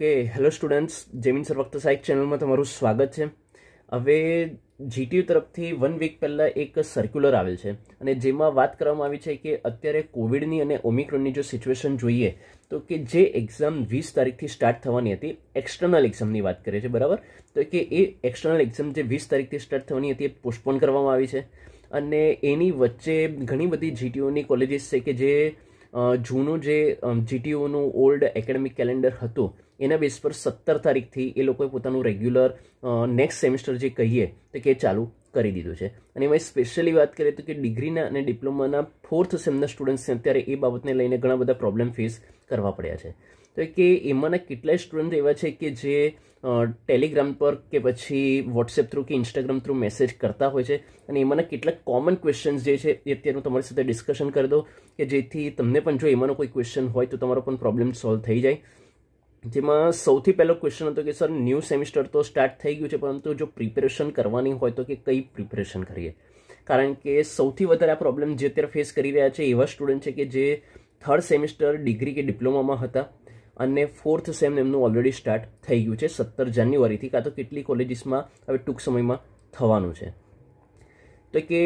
okay hello students Jemin sir વક્ત સાહેબ ચેનલમાં તમારું સ્વાગત છે હવે જીટીયુ તરફથી વન વીક પહેલાં એક સર્ક્યુલર આવેલ છે અને જેમાં વાત કરવામાં આવી છે કે અત્યારે કોવિડની અને ઓમિક્રોનની જો સિચ્યુએશન જોઈએ તો કે જે એક્ઝામ વીસ તારીખથી સ્ટાર્ટ થવાની હતી એક્સટર્નલ એક્ઝામની વાત કરીએ છીએ બરાબર તો કે એ એક્સટર્નલ એક્ઝામ જે વીસ તારીખથી સ્ટાર્ટ થવાની હતી એ પોસ્ટપોન કરવામાં આવી છે અને એની વચ્ચે ઘણી બધી જીટીયુની કોલેજીસ છે કે જે જૂનું જે જીટીયુનું ઓલ્ડ એકેડેમિક કેલેન્ડર હતું એના બેસ પર સત્તર તારીખથી એ લોકોએ પોતાનું રેગ્યુલર નેક્સ્ટ સેમિસ્ટર જે કહીએ તો કે ચાલુ કરી દીધું છે અને એમાં સ્પેશિયલી વાત કરીએ તો કે ડિગ્રીના અને ડિપ્લોમાના ફોર્થ સેમના સ્ટુડન્ટ્સને અત્યારે એ બાબતને લઈને ઘણા બધા પ્રોબ્લેમ ફેસ કરવા પડ્યા છે તો કે એમાંના કેટલાય સ્ટુડન્ટ એવા છે કે જે ટેલિગ્રામ પર કે પછી વોટ્સએપ થ્રુ કે ઇન્સ્ટાગ્રામ થ્રુ મેસેજ કરતા હોય છે અને એમાંના કેટલાક કોમન ક્વેશ્ચન્સ જે છે એ અત્યારે હું તમારી સાથે ડિસ્કશન કરી દઉં કે જેથી તમને પણ જો એમાંનો કોઈ ક્વેશ્ચન હોય તો તમારો પણ પ્રોબ્લેમ સોલ્વ થઈ જાય જેમાં સૌથી પહેલો ક્વેશ્ચન હતો કે સર ન્યૂ સેમિસ્ટર તો સ્ટાર્ટ થઈ ગયું છે પરંતુ જો પ્રિપેરેશન કરવાની હોય તો કે કઈ પ્રિપેરેશન કરીએ કારણ કે સૌથી વધારે આ પ્રોબ્લેમ જે અત્યારે ફેસ કરી રહ્યા છે એવા સ્ટુડન્ટ છે કે જે થર્ડ સેમિસ્ટર ડિગ્રી કે ડિપ્લોમામાં હતા અને ફોર્થ સેમ એમનું ઓલરેડી સ્ટાર્ટ થઈ ગયું છે સત્તર જાન્યુઆરીથી કાં તો કેટલી કોલેજીસમાં હવે ટૂંક સમયમાં થવાનું છે તો કે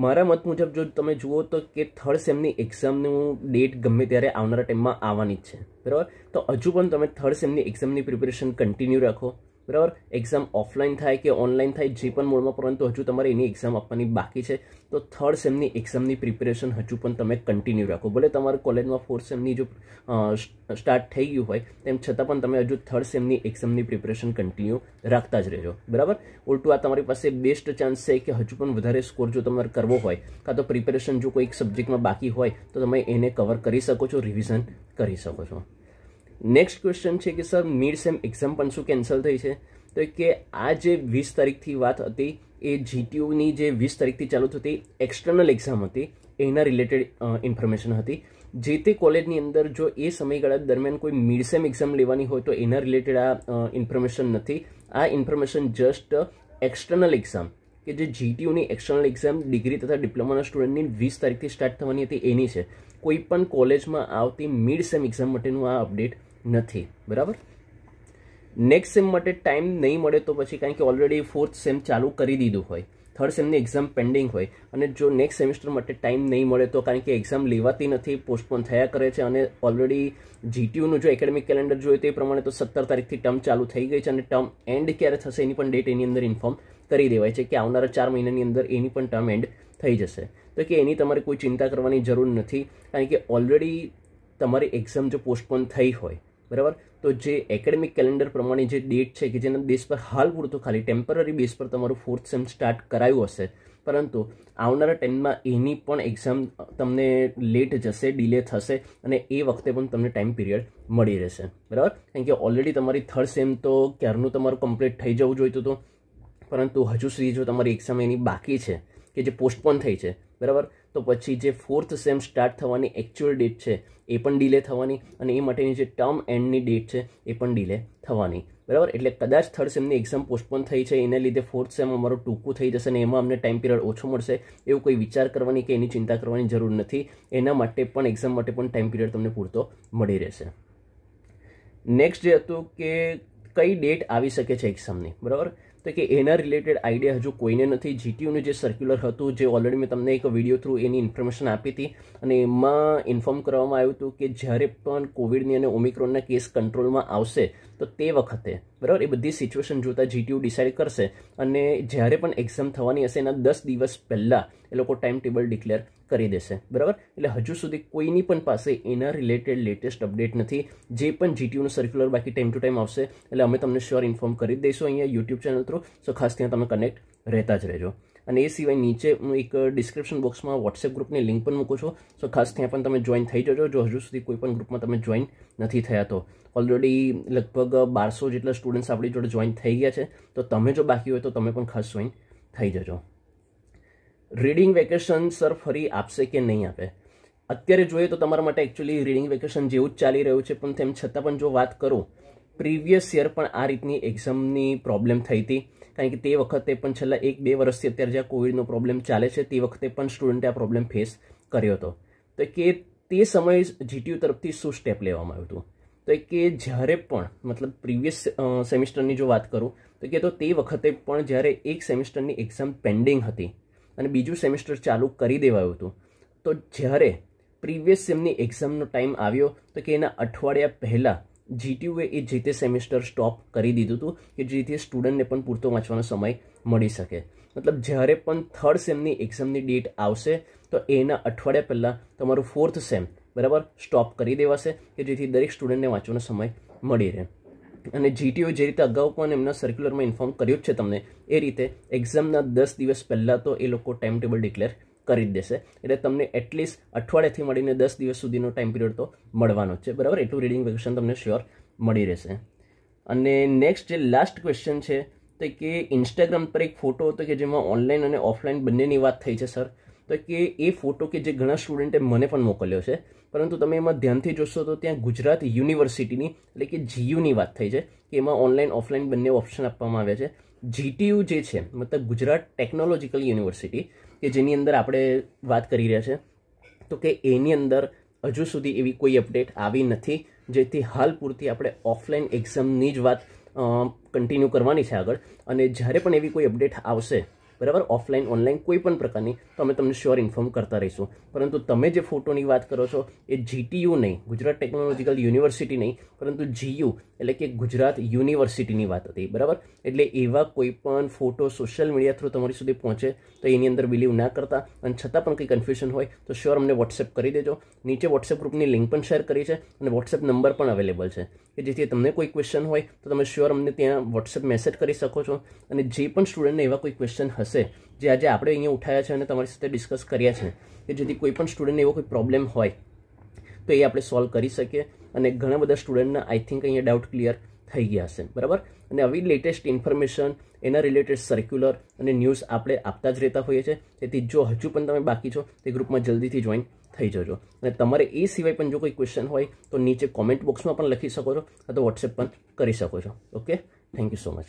મારા મત મુજબ જો તમે જુઓ તો કે થર્ડ સેમની એક્ઝામનું ડેટ ગમે ત્યારે આવનારા ટાઈમમાં આવવાની જ છે બરાબર તો હજુ પણ તમે થર્ડ સેમની એક્ઝામની પ્રિપેરેશન કન્ટિન્યુ રાખો બરાબર એક્ઝામ ઓફલાઈન થાય કે ઓનલાઈન થાય જે પણ મોડમાં પરંતુ હજુ તમારે એની એક્ઝામ આપવાની બાકી છે તો થર્ડ સેમની એક્ઝામની પ્રિપેરેશન હજુ પણ તમે કન્ટિન્યુ રાખો ભલે તમારે કોલેજમાં ફોર્થ સેમની જો સ્ટાર્ટ થઈ ગયું હોય તેમ છતાં પણ તમે હજુ થર્ડ સેમની એક્ઝામની પ્રિપેરેશન કન્ટિન્યુ રાખતા જ રહેજો બરાબર ઉલટું આ તમારી પાસે બેસ્ટ ચાન્સ છે કે હજુ પણ વધારે સ્કોર જો તમારે કરવો હોય કાં તો પ્રિપેરેશન જો કોઈક સબ્જેક્ટમાં બાકી હોય તો તમે એને કવર કરી શકો છો રિવિઝન કરી શકો છો નેક્સ્ટ ક્વેશ્ચન છે કે સર મિડ સેમ એક્ઝામ પણ શું કેન્સલ થઈ છે તો કે આ જે વીસ તારીખથી વાત હતી એ જીટીયુની જે વીસ તારીખથી ચાલુ થતી એક્સટર્નલ એક્ઝામ હતી એના રિલેટેડ ઇન્ફોર્મેશન હતી જે તે કોલેજની અંદર જો એ સમયગાળા દરમિયાન કોઈ મિડ સેમ એક્ઝામ લેવાની હોય તો એના રિલેટેડ આ ઇન્ફોર્મેશન નથી આ ઇન્ફોર્મેશન જસ્ટ એક્સટર્નલ એક્ઝામ કે જે જીટીયુની એક્સટર્નલ એક્ઝામ ડિગ્રી તથા ડિપ્લોમાના સ્ટુડન્ટની વીસ તારીખથી સ્ટાર્ટ થવાની હતી એની છે કોઈ પણ કોલેજમાં આવતી મિડ સેમ એક્ઝામ માટેનું આ અપડેટ નથી બરાબર નેક્સ્ટ સેમ માટે ટાઈમ નહીં મળે તો પછી કારણ કે ઓલરેડી ફોર્થ સેમ ચાલુ કરી દીધું હોય થર્ડ સેમની એક્ઝામ પેન્ડિંગ હોય અને જો નેક્સ્ટ સેમિસ્ટર માટે ટાઈમ નહીં મળે તો કારણ કે એક્ઝામ લેવાતી નથી પોસ્ટપોન થયા કરે છે અને ઓલરેડી જીટીયુનું જો એકેડેમિક કેલેન્ડર જોઈએ તે પ્રમાણે તો સત્તર તારીખથી ટર્મ ચાલુ થઈ ગઈ છે અને ટર્મ એન્ડ ક્યારે થશે એની પણ ડેટ એની અંદર ઇન્ફોર્મ કરી દેવાય છે કે આવનારા ચાર મહિનાની અંદર એની પણ ટર્મ એન્ડ થઈ જશે તો કે એની તમારે કોઈ ચિંતા કરવાની જરૂર નથી કારણ કે ઓલરેડી તમારી એક્ઝામ જો પોસ્ટપોન થઈ હોય બરાબર તો જે એકેડેમિક કેલેન્ડર પ્રમાણે જે ડેટ છે કે જેના બેસ પર હાલ પૂરતું ખાલી ટેમ્પરરી બેસ પર તમારું ફોર્થ સેમ સ્ટાર્ટ કરાયું હશે પરંતુ આવનારા ટેનમાં એની પણ એક્ઝામ તમને લેટ જશે ડિલે થશે અને એ વખતે પણ તમને ટાઈમ પીરિયડ મળી રહેશે બરાબર કારણ કે ઓલરેડી તમારી થર્ડ સેમ તો ક્યારનું તમારું કમ્પ્લીટ થઈ જવું જોઈતું હતું પરંતુ હજુ સુધી જો તમારી એક્ઝામ એની બાકી છે કે જે પોસ્ટપોન થઈ છે બરાબર તો પછી જે ફોર્થ સેમ સ્ટાર્ટ થવાની એકચ્યુઅલ ડેટ છે એ પણ ડીલે થવાની અને એ માટેની જે ટર્મ એન્ડની ડેટ છે એ પણ ડીલે થવાની બરાબર એટલે કદાચ થર્ડ સેમની એક્ઝામ પોસ્ટપોન થઈ છે એને લીધે ફોર્થ સેમ અમારું ટૂંકું થઈ જશે અને એમાં અમને ટાઈમ પિરિયડ ઓછો મળશે એવું કોઈ વિચાર કરવાની કે એની ચિંતા કરવાની જરૂર નથી એના માટે પણ એક્ઝામ માટે પણ ટાઈમ પીરિયડ તમને પૂરતો મળી રહેશે નેક્સ્ટ જે હતું કે કઈ ડેટ આવી શકે છે એક્ઝામની બરાબર તો કે એના રિલેટેડ આઈડિયા હજુ કોઈને નથી જીટીયુનું જે સર્ક્યુલર હતું જે ઓલરેડી મેં તમને એક વિડીયો થ્રુ એની ઇન્ફોર્મેશન આપી હતી અને એમાં ઇન્ફોર્મ કરવામાં આવ્યું હતું કે જ્યારે પણ કોવિડની અને ઓમિક્રોનના કેસ કંટ્રોલમાં આવશે તો તે વખતે બરાબર એ બધી સિચ્યુએશન જોતાં જીટીયુ ડિસાઇડ કરશે અને જ્યારે પણ એક્ઝામ થવાની હશે એના દસ દિવસ પહેલાં એ લોકો ટાઈમ ટેબલ ડિક્લેર કરી દેશે બરાબર એટલે હજુ સુધી કોઈની પણ પાસે એના રિલેટેડ લેટેસ્ટ અપડેટ નથી જે પણ જીટીયુનું સર્ક્યુલર બાકી ટાઈમ ટુ ટાઈમ આવશે એટલે અમે તમને શ્યોર ઇન્ફોર્મ કરી દઈશું અહીંયા યુટ્યુબ ચેનલ થ્રુ સો ખાસ ત્યાં તમે કનેક્ટ રહેતા જ રહેજો અને એ સિવાય નીચે હું એક ડિસ્ક્રિપ્શન બોક્સમાં વોટ્સએપ ગ્રુપની લિંક પણ મૂકું છું સો ખાસ ત્યાં પણ તમે જોઈન થઈ જજો જો હજુ સુધી કોઈ પણ ગ્રુપમાં તમે જોઈન નથી થયા તો ઓલરેડી લગભગ બારસો જેટલા સ્ટુડન્ટ્સ આપણી જોડે જોઈન થઈ ગયા છે તો તમે જો બાકી હોય તો તમે પણ ખાસ જોઈન થઈ જજો રીડિંગ વેકેશન સર ફરી આપશે કે નહીં આપે અત્યારે જોઈએ તો તમારા માટે એકચ્યુઅલી રીડિંગ વેકેશન જેવું જ ચાલી રહ્યું છે પણ તેમ છતાં પણ જો વાત કરું પ્રીવિયસ યર પણ આ રીતની એક્ઝામની પ્રોબ્લેમ થઈ હતી કારણ કે તે વખતે પણ છેલ્લા એક બે વર્ષથી અત્યારે જ્યાં કોવિડનો પ્રોબ્લેમ ચાલે છે તે વખતે પણ સ્ટુડન્ટે આ પ્રોબ્લેમ ફેસ કર્યો હતો તો કે તે સમયે જીટીયુ તરફથી શું સ્ટેપ લેવામાં આવ્યું હતું તો કે જ્યારે પણ મતલબ પ્રીવિયસ સેમિસ્ટરની જો વાત કરું તો કે તો તે વખતે પણ જ્યારે એક સેમિસ્ટરની એક્ઝામ પેન્ડિંગ હતી અને બીજું સેમેસ્ટર ચાલુ કરી દેવાયું હતું તો જ્યારે પ્રીવિયસ સેમની એક્ઝામનો ટાઈમ આવ્યો તો કે એના અઠવાડિયા પહેલાં જીટીયુએ એ જે તે સેમેસ્ટર સ્ટોપ કરી દીધું હતું કે જેથી સ્ટુડન્ટને પણ પૂરતો વાંચવાનો સમય મળી શકે મતલબ જ્યારે પણ થર્ડ સેમની એક્ઝામની ડેટ આવશે તો એના અઠવાડિયા પહેલાં તમારું ફોર્થ સેમ બરાબર સ્ટોપ કરી દેવાશે કે જેથી દરેક સ્ટુડન્ટને વાંચવાનો સમય મળી રહે અને જીટીઓ જે રીતે અગાઉ પણ એમના સર્ક્યુલરમાં ઇન્ફોર્મ કર્યું જ છે તમને એ રીતે એક્ઝામના દસ દિવસ પહેલાં તો એ લોકો ટાઈમ ટેબલ ડિક્લેર કરી જ દેશે એટલે તમને એટલીસ્ટ અઠવાડિયાથી મળીને દસ દિવસ સુધીનો ટાઈમ પીરિયડ તો મળવાનો છે બરાબર એટલું રીડિંગ વેકેશન તમને શ્યોર મળી રહેશે અને નેક્સ્ટ જે લાસ્ટ ક્વેશ્ચન છે તો કે ઇન્સ્ટાગ્રામ પર એક ફોટો હતો કે જેમાં ઓનલાઈન અને ઓફલાઈન બંનેની વાત થઈ છે સર તો કે એ ફોટો કે જે ઘણા સ્ટુડન્ટે મને પણ મોકલ્યો છે પરંતુ તમે એમાં ધ્યાનથી જોશો તો ત્યાં ગુજરાત યુનિવર્સિટીની એટલે કે જીયુની વાત થઈ છે કે એમાં ઓનલાઈન ઓફલાઈન બંને ઓપ્શન આપવામાં આવ્યા છે જીટીયુ જે છે મતલબ ગુજરાત ટેકનોલોજીકલ યુનિવર્સિટી કે જેની અંદર આપણે વાત કરી રહ્યા છે તો કે એની અંદર હજુ સુધી એવી કોઈ અપડેટ આવી નથી જેથી હાલ પૂરતી આપણે ઓફલાઈન એક્ઝામની જ વાત કન્ટિન્યુ કરવાની છે આગળ અને જ્યારે પણ એવી કોઈ અપડેટ આવશે બરાબર ઓફલાઈન ઓનલાઈન કોઈ પણ પ્રકારની તો અમે તમને શ્યોર ઇન્ફોર્મ કરતા રહીશું પરંતુ તમે જે ફોટોની વાત કરો છો એ જીટીયુ નહીં ગુજરાત ટેકનોલોજીકલ યુનિવર્સિટી નહીં પરંતુ જીયુ એટલે કે ગુજરાત યુનિવર્સિટીની વાત હતી બરાબર એટલે એવા કોઈ પણ ફોટો સોશિયલ મીડિયા થ્રુ તમારી સુધી પહોંચે તો એની અંદર બિલીવ ના કરતા અને છતાં પણ કંઈ કન્ફ્યુઝન હોય તો શ્યોર અમને વોટ્સએપ કરી દેજો નીચે વોટ્સએપ ગ્રુપની લિંક પણ શેર કરી છે અને વોટ્સએપ નંબર પણ અવેલેબલ છે કે જેથી તમને કોઈ ક્વેશ્ચન હોય તો તમે શ્યોર અમને ત્યાં વોટ્સએપ મેસેજ કરી શકો છો અને જે પણ સ્ટુડન્ટને એવા કોઈ ક્વેશ્ચન હશે હશે જે આજે આપણે અહીંયા ઉઠાયા છે અને તમારી સાથે ડિસ્કસ કર્યા છે કે જેથી કોઈ પણ સ્ટુડન્ટને એવો કોઈ પ્રોબ્લેમ હોય તો એ આપણે સોલ્વ કરી શકીએ અને ઘણા બધા સ્ટુડન્ટના આઈ થિંક અહીંયા ડાઉટ ક્લિયર થઈ ગયા હશે બરાબર અને આવી લેટેસ્ટ ઇન્ફોર્મેશન એના રિલેટેડ સર્ક્યુલર અને ન્યૂઝ આપણે આપતા જ રહેતા હોઈએ છીએ તેથી જો હજુ પણ તમે બાકી છો તે ગ્રુપમાં જલ્દીથી જોઈન થઈ જજો અને તમારે એ સિવાય પણ જો કોઈ ક્વેશ્ચન હોય તો નીચે કોમેન્ટ બોક્સમાં પણ લખી શકો છો અથવા વોટ્સએપ પણ કરી શકો છો okay thank you so much